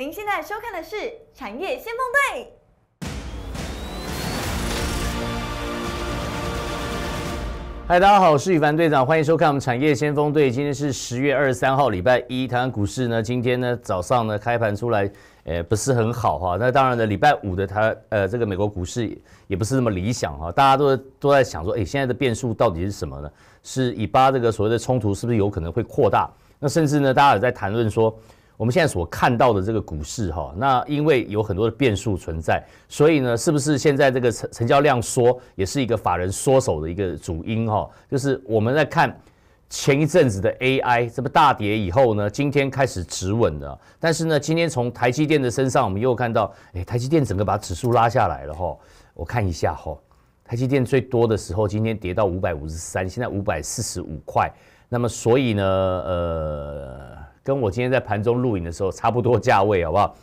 您现在收看的是《产业先锋队》。嗨，大家好，我是宇凡队长，欢迎收看我们《产业先锋队》。今天是十月二十三号，礼拜一。台湾股市呢，今天呢早上呢开盘出来，呃，不是很好哈。那当然呢，礼拜五的它，呃，这个美国股市也不是那么理想哈。大家都都在想说，诶，现在的变数到底是什么呢？是以巴这个所谓的冲突，是不是有可能会扩大？那甚至呢，大家也在谈论说。我们现在所看到的这个股市，哈，那因为有很多的变数存在，所以呢，是不是现在这个成成交量缩，也是一个法人缩手的一个主因，哈，就是我们在看前一阵子的 AI 这么大跌以后呢，今天开始止稳了，但是呢，今天从台积电的身上，我们又看到，哎，台积电整个把指数拉下来了，哈，我看一下，哈，台积电最多的时候今天跌到五百五十三，现在五百四十五块，那么所以呢，呃。跟我今天在盘中录影的时候差不多价位，好不好？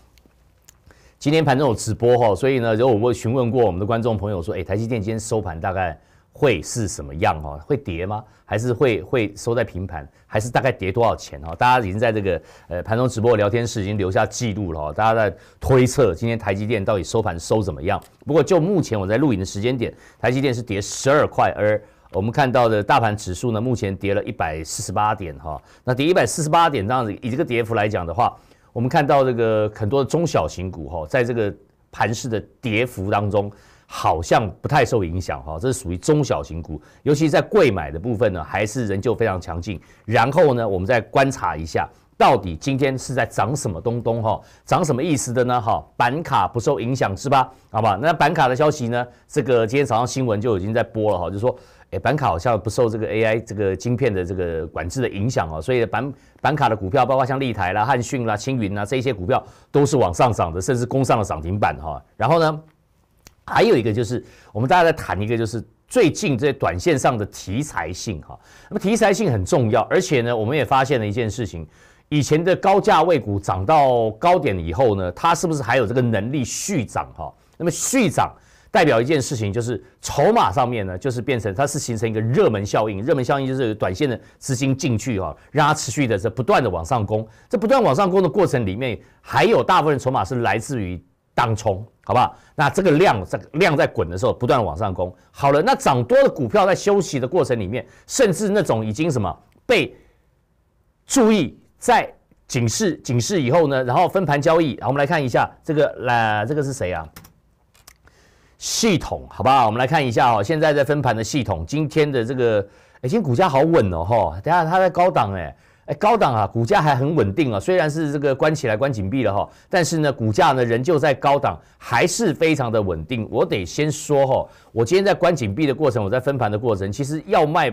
今天盘中有直播哈，所以呢，如果我会询问过我们的观众朋友说，哎，台积电今天收盘大概会是什么样哈？会跌吗？还是会会收在平盘？还是大概跌多少钱哈？大家已经在这个呃盘中直播聊天室已经留下记录了，大家在推测今天台积电到底收盘收怎么样？不过就目前我在录影的时间点，台积电是跌十二块，而我们看到的大盘指数呢，目前跌了一百四十八点哈，那跌一百四十八点这样子，以这个跌幅来讲的话，我们看到这个很多中小型股哈，在这个盘市的跌幅当中，好像不太受影响哈，这是属于中小型股，尤其是在贵买的部分呢，还是仍旧非常强劲。然后呢，我们再观察一下。到底今天是在涨什么东东哈？涨什么意思的呢？哈，板卡不受影响是吧？好吧，那板卡的消息呢？这个今天早上新闻就已经在播了哈，就说，哎，板卡好像不受这个 AI 这个晶片的这个管制的影响啊，所以板板卡的股票，包括像立台啦、汉讯啦、青云啦这些股票都是往上涨的，甚至攻上了涨停板哈。然后呢，还有一个就是我们大家在谈一个，就是最近这短线上的题材性哈。那么题材性很重要，而且呢，我们也发现了一件事情。以前的高价位股涨到高点以后呢，它是不是还有这个能力续涨？哈，那么续涨代表一件事情，就是筹码上面呢，就是变成它是形成一个热门效应。热门效应就是短线的资金进去啊，让它持续的这不断的往上攻。这不断往上攻的过程里面，还有大部分筹码是来自于当冲，好不好？那这个量，这个量在滚的时候，不断往上攻。好了，那涨多的股票在休息的过程里面，甚至那种已经什么被注意。在警示警示以后呢，然后分盘交易好，我们来看一下这个，啦，这个是谁啊？系统，好不好？我们来看一下哦，现在在分盘的系统，今天的这个，哎，今天股价好稳哦，哈，等下它在高档，哎，哎，高档啊，股价还很稳定啊，虽然是这个关起来关紧闭了哈，但是呢，股价呢仍旧在高档，还是非常的稳定。我得先说哈，我今天在关紧闭的过程，我在分盘的过程，其实要卖。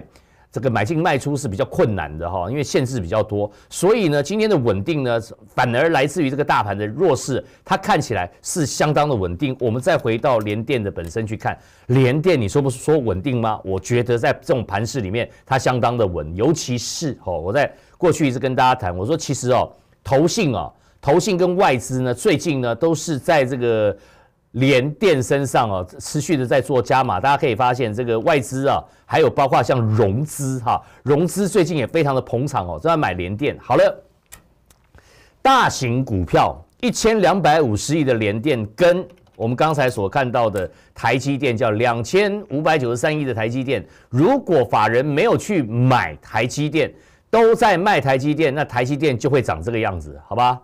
这个买进卖出是比较困难的哈，因为限制比较多，所以呢，今天的稳定呢，反而来自于这个大盘的弱势，它看起来是相当的稳定。我们再回到联电的本身去看，联电你说不是说稳定吗？我觉得在这种盘势里面，它相当的稳，尤其是哦，我在过去一直跟大家谈，我说其实哦，投信啊，投信跟外资呢，最近呢都是在这个。连电身上哦，持续的在做加码，大家可以发现这个外资啊，还有包括像融资哈，融资最近也非常的捧场哦，在买联电。好了，大型股票一千两百五十亿的联电，跟我们刚才所看到的台积电叫两千五百九十三亿的台积电，如果法人没有去买台积电，都在卖台积电，那台积电就会长这个样子，好吧？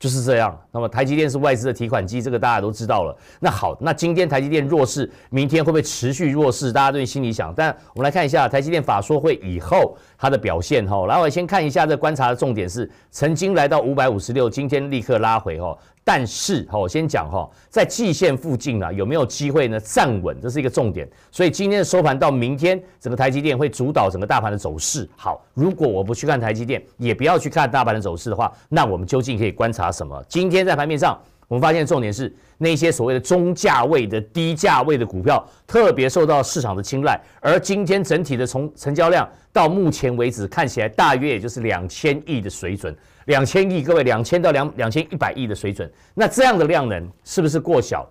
就是这样，那么台积电是外资的提款机，这个大家都知道了。那好，那今天台积电弱势，明天会不会持续弱势？大家在心里想。但我们来看一下台积电法说会以后它的表现哈。来，我先看一下这观察的重点是曾经来到五百五十六，今天立刻拉回哈，但是，哈，我先讲哈，在季线附近啊，有没有机会呢？站稳，这是一个重点。所以今天的收盘到明天，整个台积电会主导整个大盘的走势。好，如果我不去看台积电，也不要去看大盘的走势的话，那我们究竟可以观察什么？今天在盘面上。我们发现重点是那些所谓的中价位的、低价位的股票，特别受到市场的青睐。而今天整体的从成交量到目前为止，看起来大约也就是两千亿的水准，两千亿，各位两千到两两千一百亿的水准。那这样的量能是不是过小？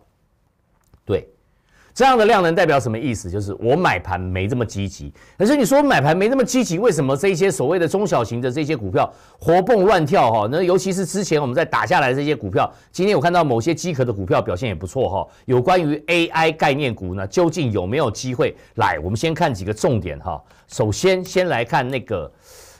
对。这样的量能代表什么意思？就是我买盘没这么积极。可是你说买盘没那么积极，为什么这些所谓的中小型的这些股票活蹦乱跳哈？那尤其是之前我们在打下来这些股票，今天我看到某些机壳的股票表现也不错哈。有关于 AI 概念股呢，究竟有没有机会来？我们先看几个重点哈。首先，先来看那个。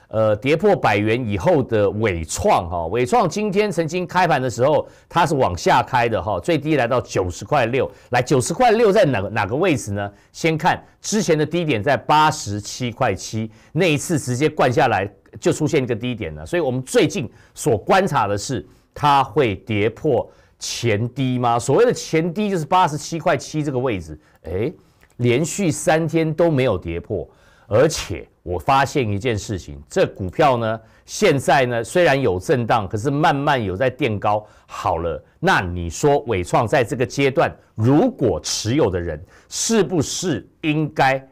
呃，跌破百元以后的伟创哈，伟创今天曾经开盘的时候，它是往下开的哈，最低来到九十块六，来九十块六在哪哪个位置呢？先看之前的低点在八十七块七，那一次直接灌下来就出现一个低点了，所以我们最近所观察的是，它会跌破前低吗？所谓的前低就是八十七块七这个位置，哎，连续三天都没有跌破。而且我发现一件事情，这股票呢，现在呢虽然有震荡，可是慢慢有在垫高。好了，那你说伟创在这个阶段，如果持有的人是不是应该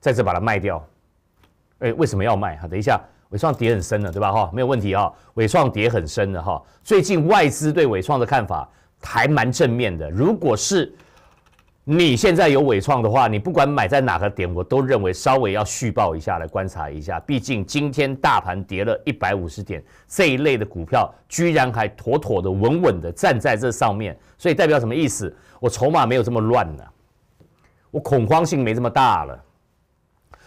在这把它卖掉？哎，为什么要卖？哈，等一下，伟创跌很深了，对吧？哈，没有问题啊，伟创跌很深了哈。最近外资对伟创的看法还蛮正面的，如果是。你现在有伪创的话，你不管买在哪个点，我都认为稍微要续报一下来观察一下。毕竟今天大盘跌了一百五十点，这一类的股票居然还妥妥的、稳稳的站在这上面，所以代表什么意思？我筹码没有这么乱了，我恐慌性没这么大了，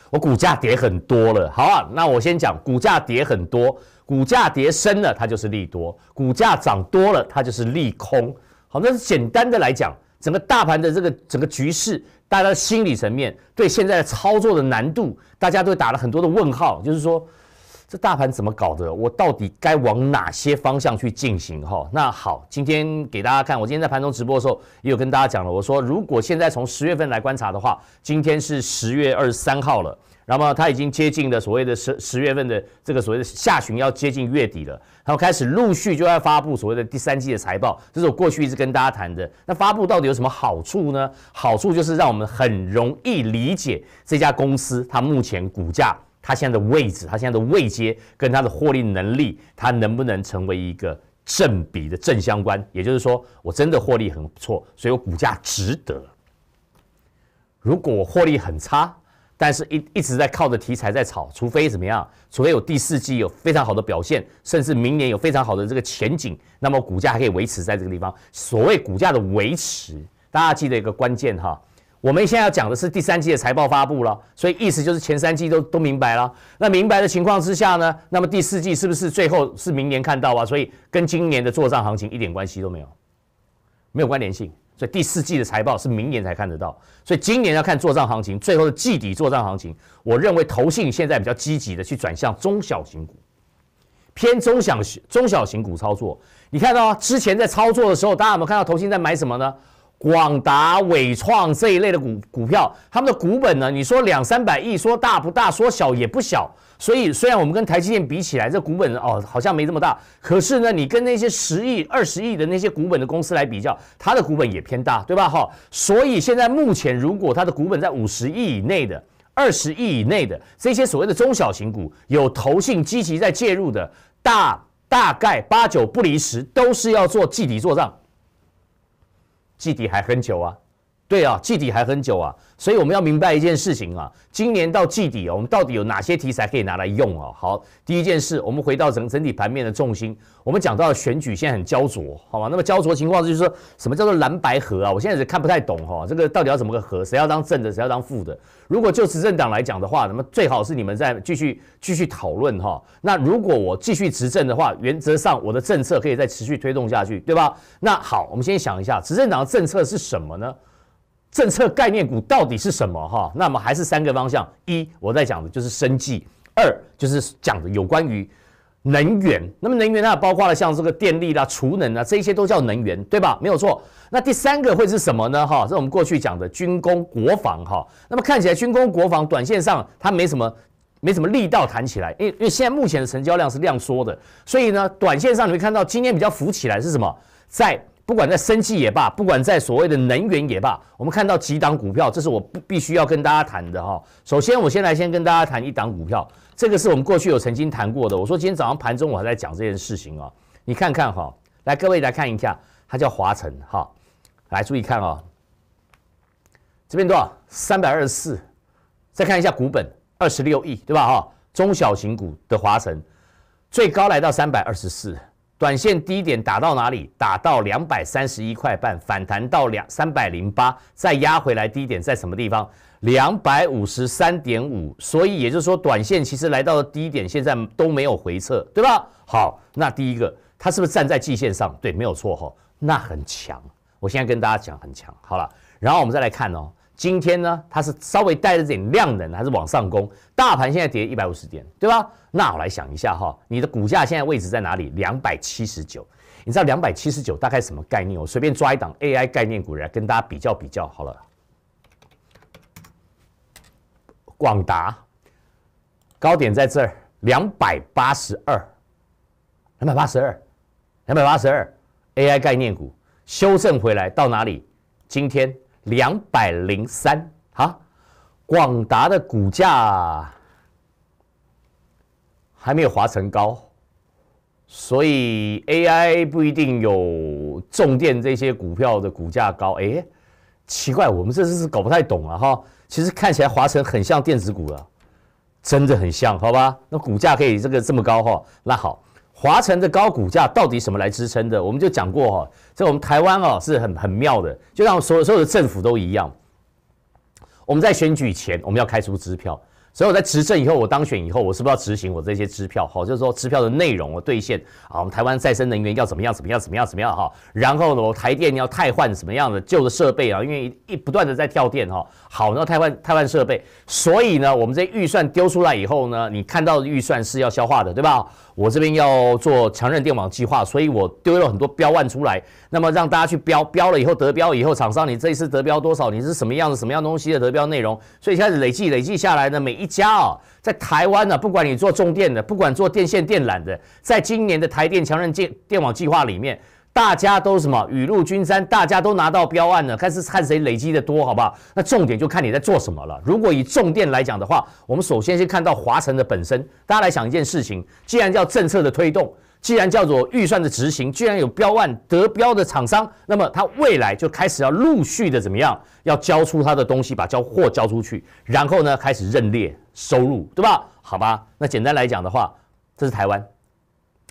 我股价跌很多了。好啊，那我先讲，股价跌很多，股价跌深了，它就是利多；股价涨多了，它就是利空。好，那是简单的来讲。整个大盘的这个整个局势，大家的心理层面对现在操作的难度，大家都打了很多的问号，就是说这大盘怎么搞的？我到底该往哪些方向去进行？哈，那好，今天给大家看，我今天在盘中直播的时候也有跟大家讲了，我说如果现在从十月份来观察的话，今天是十月二十三号了。那么，它已经接近了所谓的十十月份的这个所谓的下旬，要接近月底了。然后开始陆续就要发布所谓的第三季的财报，这是我过去一直跟大家谈的。那发布到底有什么好处呢？好处就是让我们很容易理解这家公司它目前股价、它现在的位置、它现在的位阶跟它的获利能力，它能不能成为一个正比的正相关？也就是说，我真的获利很不错，所以我股价值得。如果我获利很差，但是，一一直在靠着题材在炒，除非怎么样？除非有第四季有非常好的表现，甚至明年有非常好的这个前景，那么股价还可以维持在这个地方。所谓股价的维持，大家记得一个关键哈。我们现在要讲的是第三季的财报发布了，所以意思就是前三季都都明白了。那明白的情况之下呢，那么第四季是不是最后是明年看到啊？所以跟今年的做账行情一点关系都没有，没有关联性。所以第四季的财报是明年才看得到，所以今年要看做账行情，最后的季底做账行情。我认为投信现在比较积极的去转向中小型股，偏中小中小型股操作。你看到之前在操作的时候，大家有没有看到投信在买什么呢？广达、伟创这一类的股股票，他们的股本呢？你说两三百亿，说大不大，说小也不小。所以虽然我们跟台积电比起来，这股本哦好像没这么大，可是呢，你跟那些十亿、二十亿的那些股本的公司来比较，它的股本也偏大，对吧？哈。所以现在目前，如果它的股本在五十亿以内的、二十亿以内的这些所谓的中小型股，有投信积极在介入的，大大概八九不离十，都是要做计底做账。祭底还很久啊。对啊，季底还很久啊，所以我们要明白一件事情啊，今年到季底哦，我们到底有哪些题材可以拿来用啊？好，第一件事，我们回到整整体盘面的重心，我们讲到选举现在很焦灼，好吗？那么焦灼情况就是说什么叫做蓝白合啊？我现在是看不太懂哈，这个到底要怎么个合？谁要当正的，谁要当负的？如果就执政党来讲的话，那么最好是你们再继续继续讨论哈。那如果我继续执政的话，原则上我的政策可以再持续推动下去，对吧？那好，我们先想一下执政党的政策是什么呢？政策概念股到底是什么哈？那么还是三个方向：一，我在讲的就是生计；二，就是讲的有关于能源。那么能源呢，包括了像这个电力啦、储能啊，这些都叫能源，对吧？没有错。那第三个会是什么呢哈？这是我们过去讲的军工国防哈。那么看起来军工国防短线上它没什么没什么力道弹起来，因为因为现在目前的成交量是量缩的，所以呢，短线上你会看到今天比较浮起来是什么？在。不管在生气也罢，不管在所谓的能源也罢，我们看到几档股票，这是我必须要跟大家谈的哈。首先，我先来先跟大家谈一档股票，这个是我们过去有曾经谈过的。我说今天早上盘中我还在讲这件事情哦，你看看哈，来各位来看一下，它叫华晨哈，来注意看哦，这边多少三百二十四，再看一下股本二十六亿对吧哈？中小型股的华晨最高来到三百二十四。短线低点打到哪里？打到两百三十一块半，反弹到两三百零八，再压回来低点在什么地方？两百五十三点五。所以也就是说，短线其实来到低点，现在都没有回撤，对吧？好，那第一个，它是不是站在季线上？对，没有错哈，那很强。我现在跟大家讲很强，好了，然后我们再来看哦。今天呢，它是稍微带着点量能，还是往上攻？大盘现在跌一百五十点，对吧？那我来想一下哈，你的股价现在位置在哪里？两百七十九，你知道两百七十九大概什么概念？我随便抓一档 AI 概念股来跟大家比较比较好了。广达高点在这儿，两百八十二，两百八十二，两百八十二 AI 概念股修正回来到哪里？今天。两百零三啊，广达的股价还没有华晨高，所以 AI 不一定有重电这些股票的股价高。哎，奇怪，我们这次是搞不太懂了哈。其实看起来华晨很像电子股了，真的很像好吧？那股价可以这个这么高哈？那好。华晨的高股价到底什么来支撑的？我们就讲过哈，所我们台湾哦是很很妙的，就像所所有的政府都一样，我们在选举前我们要开出支票。所以我在执政以后，我当选以后，我是不是要执行我这些支票？好，就是说支票的内容我兑现。啊，我们台湾再生能源要怎么样？怎么样？怎么样？怎么样？哈，然后呢，我台电要汰换什么样的旧的设备啊？因为一不断的在跳电哈。好，那汰换汰换设备。所以呢，我们这预算丢出来以后呢，你看到的预算是要消化的，对吧？我这边要做强韧电网计划，所以我丢了很多标万出来。那么让大家去标标了以后得标以后，厂商你这一次得标多少？你是什么样的什么样东西的得标内容？所以开始累计累计下来呢，每一。一家啊，在台湾呢，不管你做重电的，不管做电线电缆的，在今年的台电强韧电电网计划里面，大家都什么雨露均沾，大家都拿到标案了，开始看谁累积的多，好不好？那重点就看你在做什么了。如果以重电来讲的话，我们首先先看到华晨的本身，大家来想一件事情，既然叫政策的推动。既然叫做预算的执行，居然有标案得标的厂商，那么他未来就开始要陆续的怎么样，要交出他的东西，把交货交出去，然后呢开始认列收入，对吧？好吧，那简单来讲的话，这是台湾，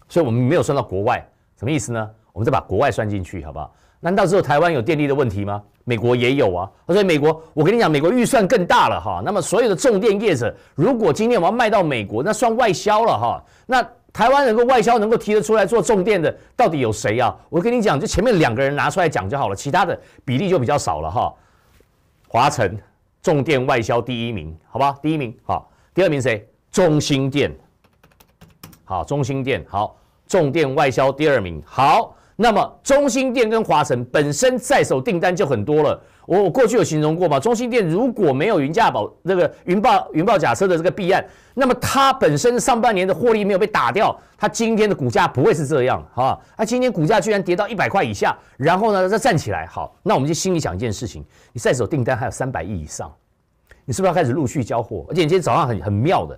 所以我们没有算到国外，什么意思呢？我们再把国外算进去，好不好？难道只有台湾有电力的问题吗？美国也有啊。他说美国，我跟你讲，美国预算更大了哈。那么所有的重电业者，如果今天我要卖到美国，那算外销了哈。那台湾能够外销、能够提得出来做重电的，到底有谁啊？我跟你讲，就前面两个人拿出来讲就好了，其他的比例就比较少了哈。华晨重电外销第一名，好吧，第一名。好，第二名谁？中兴电。好，中兴电。好，重电外销第二名。好。那么，中心店跟华晨本身在手订单就很多了。我我过去有形容过嘛，中心店如果没有云驾保那个云爆云爆假车的这个弊案，那么它本身上半年的获利没有被打掉，它今天的股价不会是这样啊！它今天股价居然跌到一百块以下，然后呢再站起来。好，那我们就心里想一件事情：你在手订单还有三百亿以上，你是不是要开始陆续交货？而且你今天早上很很妙的。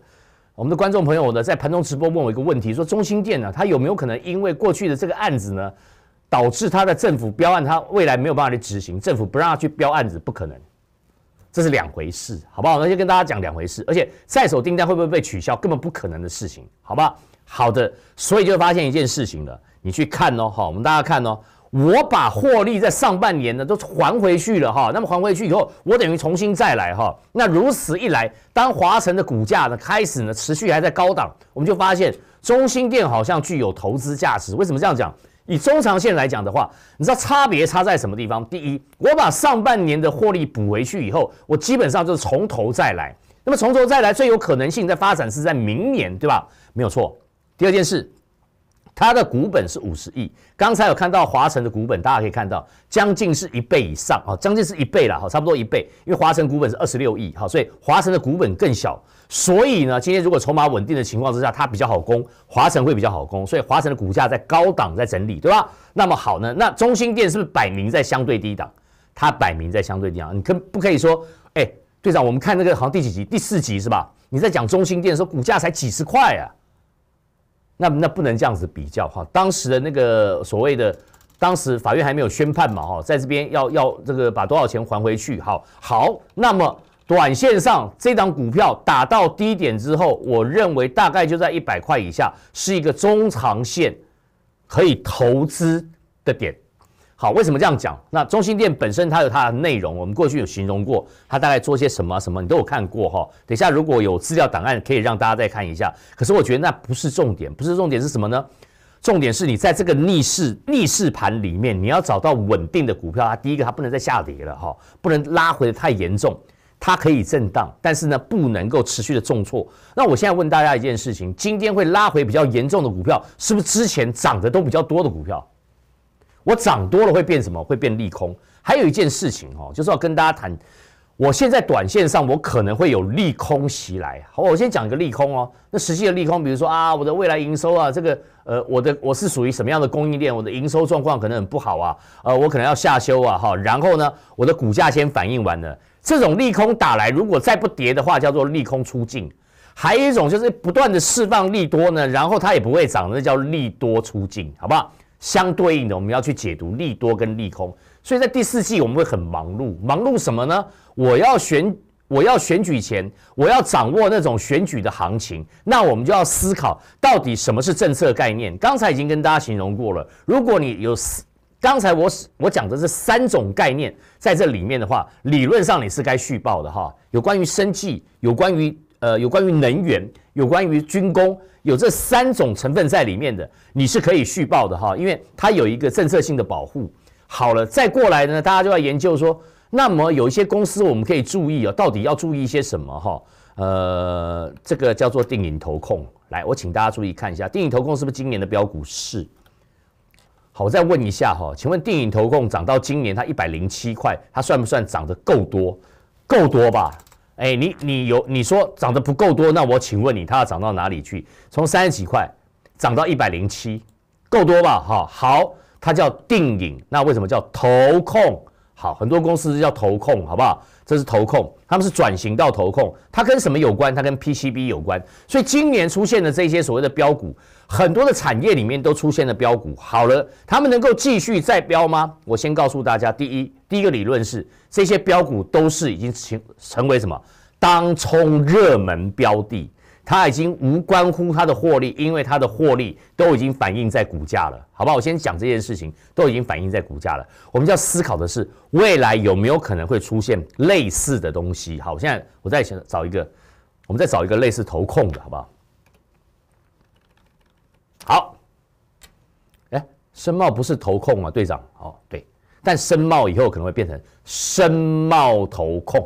我们的观众朋友呢，在盘中直播问我一个问题，说中心店呢，它有没有可能因为过去的这个案子呢，导致它的政府标案它未来没有办法去执行？政府不让它去标案子，不可能，这是两回事，好不好？那就跟大家讲两回事，而且在手订单会不会被取消，根本不可能的事情，好吧？好的，所以就发现一件事情了，你去看哦，好，我们大家看哦。我把获利在上半年呢都还回去了哈，那么还回去以后，我等于重新再来哈。那如此一来，当华晨的股价呢开始呢持续还在高档，我们就发现中心店好像具有投资价值。为什么这样讲？以中长线来讲的话，你知道差别差在什么地方？第一，我把上半年的获利补回去以后，我基本上就是从头再来。那么从头再来最有可能性在发展是在明年，对吧？没有错。第二件事。它的股本是五十亿，刚才有看到华晨的股本，大家可以看到将近是一倍以上啊，将近是一倍了，哈，差不多一倍，因为华晨股本是二十六亿，好，所以华晨的股本更小，所以呢，今天如果筹码稳定的情况之下，它比较好攻，华晨会比较好攻，所以华晨的股价在高档在整理，对吧？那么好呢，那中心店是不是摆明在相对低档？它摆明在相对低档，你可不可以说，哎，队长，我们看那个好像第几集？第四集是吧？你在讲中心店的时候，股价才几十块啊？那那不能这样子比较哈，当时的那个所谓的，当时法院还没有宣判嘛哈，在这边要要这个把多少钱还回去，好好，那么短线上这档股票打到低点之后，我认为大概就在一百块以下，是一个中长线可以投资的点。好，为什么这样讲？那中心店本身它有它的内容，我们过去有形容过，它大概做些什么什么，你都有看过哈。等下如果有资料档案，可以让大家再看一下。可是我觉得那不是重点，不是重点是什么呢？重点是你在这个逆势逆势盘里面，你要找到稳定的股票它第一个，它不能再下跌了哈，不能拉回太严重，它可以震荡，但是呢，不能够持续的重挫。那我现在问大家一件事情：今天会拉回比较严重的股票，是不是之前涨的都比较多的股票？我涨多了会变什么？会变利空。还有一件事情哦，就是要跟大家谈。我现在短线上我可能会有利空袭来。好，我先讲一个利空哦。那实际的利空，比如说啊，我的未来营收啊，这个呃，我的我是属于什么样的供应链？我的营收状况可能很不好啊。呃，我可能要下修啊。哈，然后呢，我的股价先反应完了。这种利空打来，如果再不跌的话，叫做利空出尽。还有一种就是不断的释放利多呢，然后它也不会涨，那叫利多出尽，好不好？相对应的，我们要去解读利多跟利空，所以在第四季我们会很忙碌，忙碌什么呢？我要选，我要选举前，我要掌握那种选举的行情，那我们就要思考到底什么是政策概念。刚才已经跟大家形容过了，如果你有刚才我我讲的这三种概念在这里面的话，理论上你是该续报的哈。有关于生计，有关于。呃，有关于能源，有关于军工，有这三种成分在里面的，你是可以续报的哈，因为它有一个政策性的保护。好了，再过来呢，大家就要研究说，那么有一些公司我们可以注意哦，到底要注意一些什么哈？呃，这个叫做电影投控，来，我请大家注意看一下，电影投控是不是今年的标股？是。好，我再问一下哈，请问电影投控涨到今年它一百零七块，它算不算涨得够多？够多吧？哎，你你有你说涨得不够多，那我请问你，它要涨到哪里去？从三十几块涨到一百零七，够多吧？哈，好，它叫定影。那为什么叫投控？好，很多公司叫投控，好不好？这是投控，他们是转型到投控。它跟什么有关？它跟 PCB 有关。所以今年出现的这些所谓的标股，很多的产业里面都出现了标股。好了，他们能够继续再标吗？我先告诉大家，第一。第一个理论是，这些标股都是已经成成为什么当冲热门标的，它已经无关乎它的获利，因为它的获利都已经反映在股价了，好吧？我先讲这件事情都已经反映在股价了。我们要思考的是，未来有没有可能会出现类似的东西？好，我现在我再想找一个，我们再找一个类似投控的好不好？好，哎，申茂不是投控吗？队长，哦，对。但申茂以后可能会变成申茂投控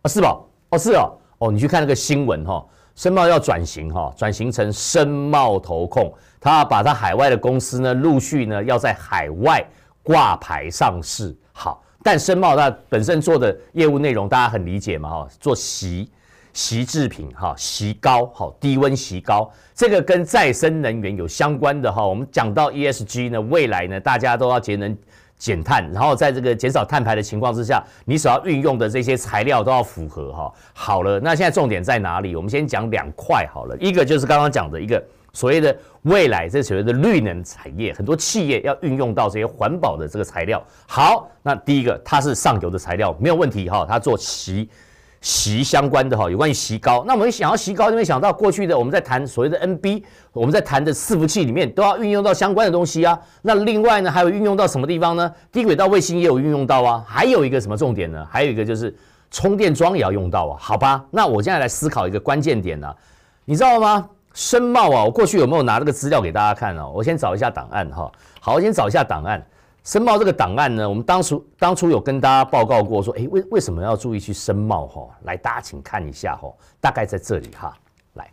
啊，是吧？哦，是哦，哦，你去看那个新闻哈，申茂要转型哈，转型成申茂投控，他把他海外的公司呢，陆续呢要在海外挂牌上市。好，但申茂它本身做的业务内容大家很理解嘛哈，做席席制品哈，席高好低温席高，这个跟再生能源有相关的哈。我们讲到 ESG 呢，未来呢，大家都要节能。减碳，然后在这个减少碳排的情况之下，你所要运用的这些材料都要符合哈。好了，那现在重点在哪里？我们先讲两块好了，一个就是刚刚讲的一个所谓的未来，这所谓的绿能产业，很多企业要运用到这些环保的这个材料。好，那第一个它是上游的材料，没有问题哈，它做其。席相关的哈，有关于其高，那我们想要席高，就会想到过去的我们在谈所谓的 NB，我们在谈的伺服器里面都要运用到相关的东西啊。那另外呢，还有运用到什么地方呢？低轨道卫星也有运用到啊。还有一个什么重点呢？还有一个就是充电桩也要用到啊，好吧？那我现在来思考一个关键点呢，你知道吗？深茂啊，我过去有没有拿这个资料给大家看啊？我先找一下档案哈。好，我先找一下档案。申报这个档案呢，我们当初当初有跟大家报告过，说，哎，为为什么要注意去申报哈？来，大家请看一下哈，大概在这里哈。来，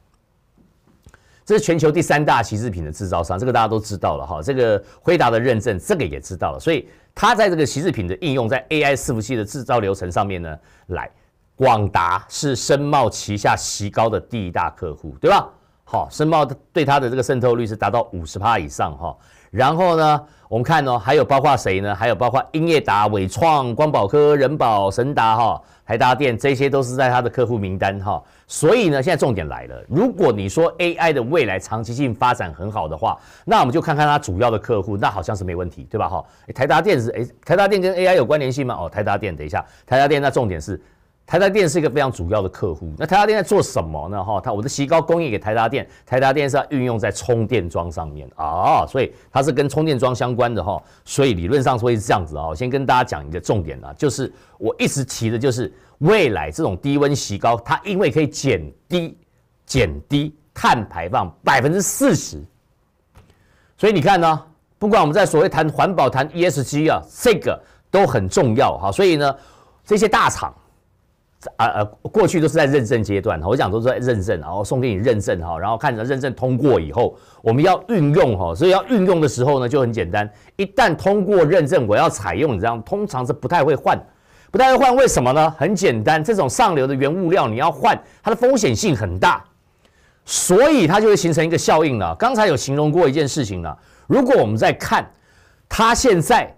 这是全球第三大旗制品的制造商，这个大家都知道了哈。这个辉达的认证，这个也知道了，所以它在这个旗制品的应用，在 AI 伺服器的制造流程上面呢，来，广达是申茂旗下席高的第一大客户，对吧？好，申茂对它的这个渗透率是达到五十趴以上哈。然后呢？我们看哦，还有包括谁呢？还有包括英业达、伟创、光宝科、人保、神达哈、台达电，这些都是在他的客户名单哈。所以呢，现在重点来了，如果你说 AI 的未来长期性发展很好的话，那我们就看看它主要的客户，那好像是没问题，对吧哈？台达电是哎，台达电跟 AI 有关联性吗？哦，台达电，等一下，台达电，那重点是。台达电是一个非常主要的客户。那台达电在做什么呢？哈，他我的席高供应给台达电，台达电是要运用在充电桩上面啊，所以它是跟充电桩相关的哈。所以理论上会是这样子啊。先跟大家讲一个重点啊，就是我一直提的就是未来这种低温席高，它因为可以减低减低碳排放百分之四十，所以你看呢，不管我们在所谓谈环保、谈 ESG 啊，这个都很重要哈。所以呢，这些大厂。啊啊！过去都是在认证阶段，我讲都是在认证，然后送给你认证哈，然后看着认证通过以后，我们要运用哈，所以要运用的时候呢，就很简单。一旦通过认证，我要采用你这样，通常是不太会换，不太会换，为什么呢？很简单，这种上流的原物料你要换，它的风险性很大，所以它就会形成一个效应了。刚才有形容过一件事情了，如果我们在看它现在。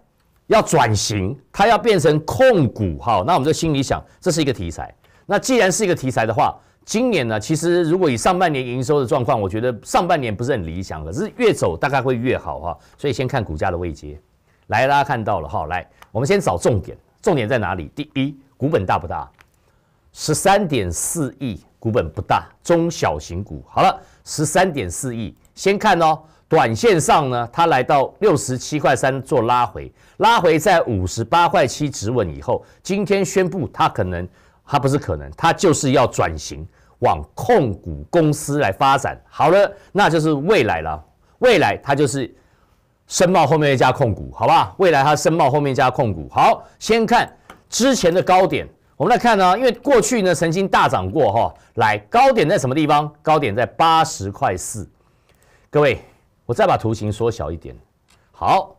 要转型，它要变成控股哈，那我们就心里想，这是一个题材。那既然是一个题材的话，今年呢，其实如果以上半年营收的状况，我觉得上半年不是很理想，可是越走大概会越好哈。所以先看股价的位阶。来，大家看到了哈，来，我们先找重点，重点在哪里？第一，股本大不大？十三点四亿，股本不大，中小型股。好了，十三点四亿，先看哦。短线上呢，它来到六十七块三做拉回，拉回在五十八块七止稳以后，今天宣布它可能，它不是可能，它就是要转型往控股公司来发展。好了，那就是未来了。未来它就是申贸后面一家控股，好吧？未来它申贸后面一家控股。好，先看之前的高点，我们来看呢，因为过去呢曾经大涨过哈，来高点在什么地方？高点在八十块四，各位。我再把图形缩小一点，好，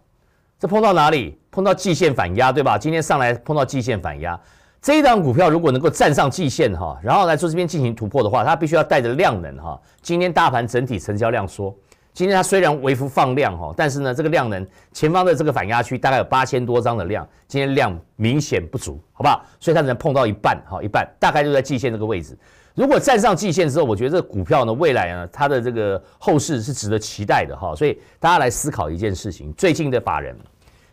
这碰到哪里？碰到季线反压，对吧？今天上来碰到季线反压，这一张股票如果能够站上季线哈，然后来做这边进行突破的话，它必须要带着量能哈。今天大盘整体成交量说，今天它虽然微幅放量哈，但是呢，这个量能前方的这个反压区大概有八千多张的量，今天量明显不足，好不好？所以它只能碰到一半，哈，一半大概就在季线这个位置。如果站上季线之后，我觉得这股票呢，未来呢，它的这个后市是值得期待的哈。所以大家来思考一件事情：最近的法人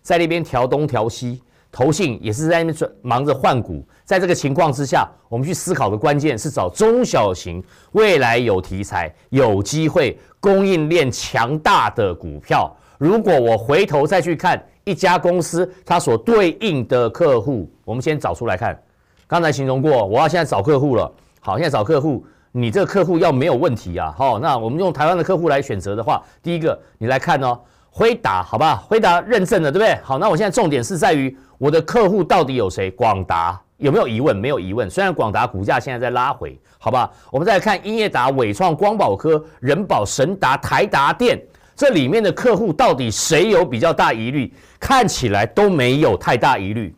在那边调东调西，投信也是在那边转忙着换股。在这个情况之下，我们去思考的关键是找中小型，未来有题材、有机会、供应链强大的股票。如果我回头再去看一家公司，它所对应的客户，我们先找出来看。刚才形容过，我要现在找客户了。好，现在找客户，你这个客户要没有问题啊，好，那我们用台湾的客户来选择的话，第一个你来看哦，辉达，好吧，辉达认证的对不对？好，那我现在重点是在于我的客户到底有谁？广达有没有疑问？没有疑问。虽然广达股价现在在拉回，好吧，我们再来看英业达、伟创、光宝科、人保、神达、台达电这里面的客户到底谁有比较大疑虑？看起来都没有太大疑虑，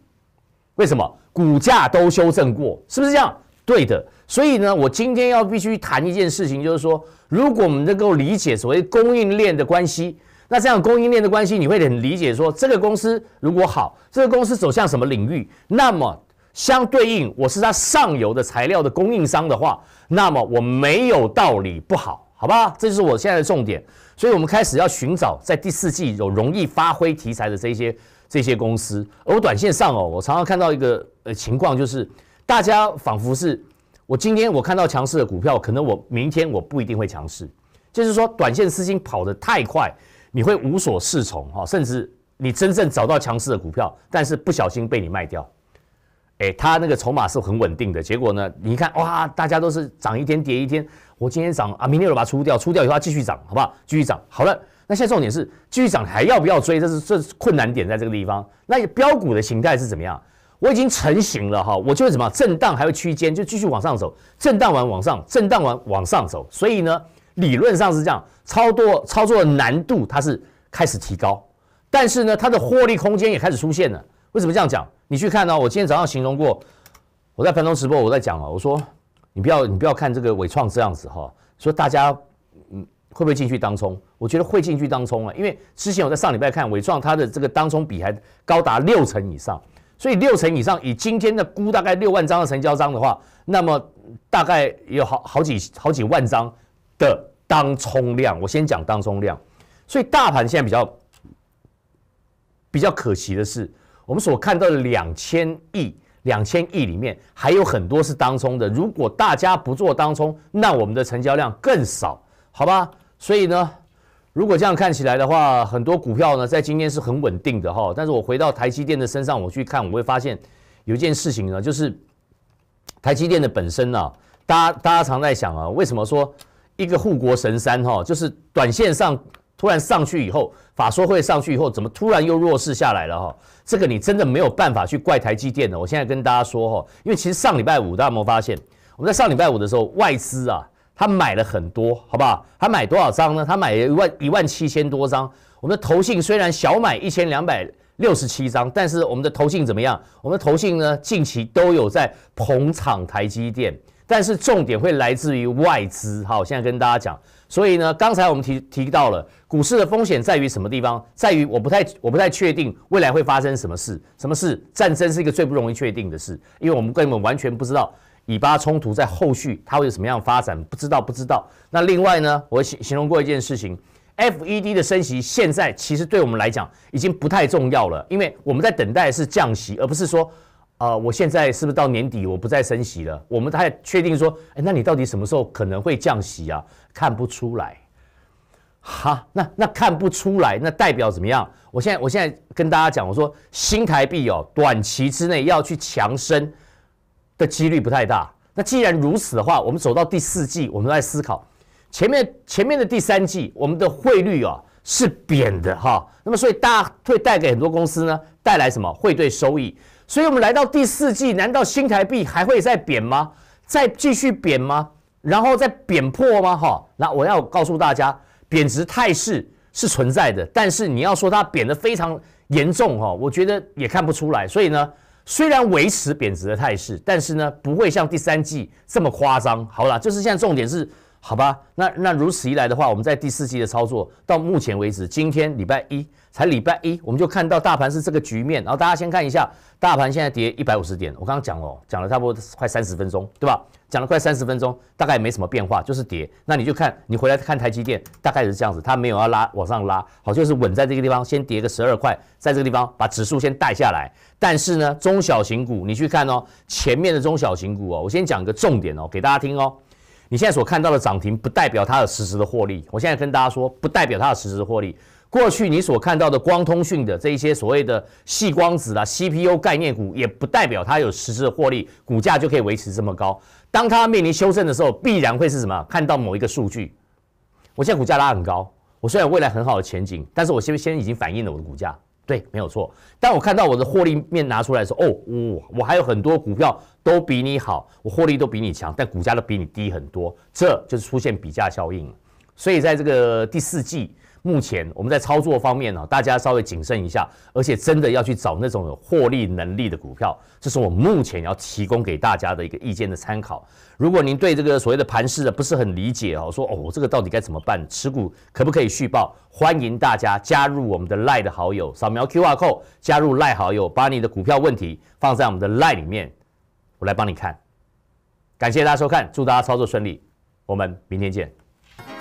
为什么？股价都修正过，是不是这样？对的。所以呢，我今天要必须谈一件事情，就是说，如果我们能够理解所谓供应链的关系，那这样供应链的关系，你会很理解说，这个公司如果好，这个公司走向什么领域，那么相对应我是它上游的材料的供应商的话，那么我没有道理不好，好吧？这就是我现在的重点。所以，我们开始要寻找在第四季有容易发挥题材的这些这些公司。而我短线上哦，我常常看到一个呃情况，就是大家仿佛是。我今天我看到强势的股票，可能我明天我不一定会强势，就是说短线资金跑得太快，你会无所适从哈，甚至你真正找到强势的股票，但是不小心被你卖掉，哎，他那个筹码是很稳定的，结果呢，你看哇，大家都是涨一天跌一天，我今天涨啊，明天我把它出掉，出掉以后继续涨，好不好？继续涨，好了，那现在重点是继续涨还要不要追，这是这是困难点在这个地方。那标股的形态是怎么样？我已经成型了哈，我就会怎么震荡，还会区间，就继续往上走。震荡完往上，震荡完往上走。所以呢，理论上是这样，操作操作的难度它是开始提高，但是呢，它的获利空间也开始出现了。为什么这样讲？你去看呢，我今天早上形容过，我在盘中直播，我在讲啊，我说你不要你不要看这个伟创这样子哈，说大家嗯会不会进去当冲？我觉得会进去当冲啊，因为之前我在上礼拜看伟创，它的这个当冲比还高达六成以上。所以六成以上，以今天的估大概六万张的成交张的话，那么大概有好好几好几万张的当冲量。我先讲当冲量，所以大盘现在比较比较可惜的是，我们所看到的两千亿两千亿里面还有很多是当冲的。如果大家不做当冲，那我们的成交量更少，好吧？所以呢。如果这样看起来的话，很多股票呢在今天是很稳定的哈。但是我回到台积电的身上，我去看，我会发现有一件事情呢，就是台积电的本身呢，大家大家常在想啊，为什么说一个护国神山哈，就是短线上突然上去以后，法说会上去以后，怎么突然又弱势下来了哈？这个你真的没有办法去怪台积电的。我现在跟大家说哈，因为其实上礼拜五大家有没有发现，我们在上礼拜五的时候，外资啊。他买了很多，好不好？他买多少张呢？他买一万一万七千多张。我们的投信虽然小买一千两百六十七张，但是我们的投信怎么样？我们的投信呢，近期都有在捧场台积电，但是重点会来自于外资。好，现在跟大家讲。所以呢，刚才我们提提到了股市的风险在于什么地方？在于我不太我不太确定未来会发生什么事。什么事？战争是一个最不容易确定的事，因为我们根本完全不知道。以巴冲突在后续它会有什么样发展？不知道，不知道。那另外呢，我形形容过一件事情，F E D 的升息现在其实对我们来讲已经不太重要了，因为我们在等待是降息，而不是说，啊，我现在是不是到年底我不再升息了？我们太确定说，哎，那你到底什么时候可能会降息啊？看不出来，哈，那那看不出来，那代表怎么样？我现在我现在跟大家讲，我说新台币哦，短期之内要去强升。的几率不太大。那既然如此的话，我们走到第四季，我们在思考，前面前面的第三季，我们的汇率啊是贬的哈。那么所以大家会带给很多公司呢带来什么汇兑收益？所以我们来到第四季，难道新台币还会再贬吗？再继续贬吗？然后再贬破吗？哈，那我要告诉大家，贬值态势是存在的，但是你要说它贬得非常严重哈，我觉得也看不出来。所以呢？虽然维持贬值的态势，但是呢，不会像第三季这么夸张。好了，就是现在重点是。好吧，那那如此一来的话，我们在第四季的操作到目前为止，今天礼拜一才礼拜一，我们就看到大盘是这个局面。然后大家先看一下，大盘现在跌一百五十点。我刚刚讲了，讲了差不多快三十分钟，对吧？讲了快三十分钟，大概也没什么变化，就是跌。那你就看，你回来看台积电，大概是这样子，它没有要拉往上拉，好，就是稳在这个地方，先跌个十二块，在这个地方把指数先带下来。但是呢，中小型股你去看哦，前面的中小型股哦，我先讲一个重点哦，给大家听哦。你现在所看到的涨停不代表它的实时的获利。我现在跟大家说，不代表它的实时获利。过去你所看到的光通讯的这一些所谓的细光子啊、CPU 概念股，也不代表它有实时的获利，股价就可以维持这么高。当它面临修正的时候，必然会是什么？看到某一个数据，我现在股价拉很高，我虽然未来很好的前景，但是我先先已经反映了我的股价。对，没有错。但我看到我的获利面拿出来说，哦，我我还有很多股票都比你好，我获利都比你强，但股价都比你低很多，这就是出现比价效应所以在这个第四季。目前我们在操作方面呢，大家稍微谨慎一下，而且真的要去找那种有获利能力的股票，这是我目前要提供给大家的一个意见的参考。如果您对这个所谓的盘势不是很理解哦，说哦这个到底该怎么办，持股可不可以续报？欢迎大家加入我们的 Line 的好友，扫描 QR code 加入 Line 好友，把你的股票问题放在我们的 Line 里面，我来帮你看。感谢大家收看，祝大家操作顺利，我们明天见。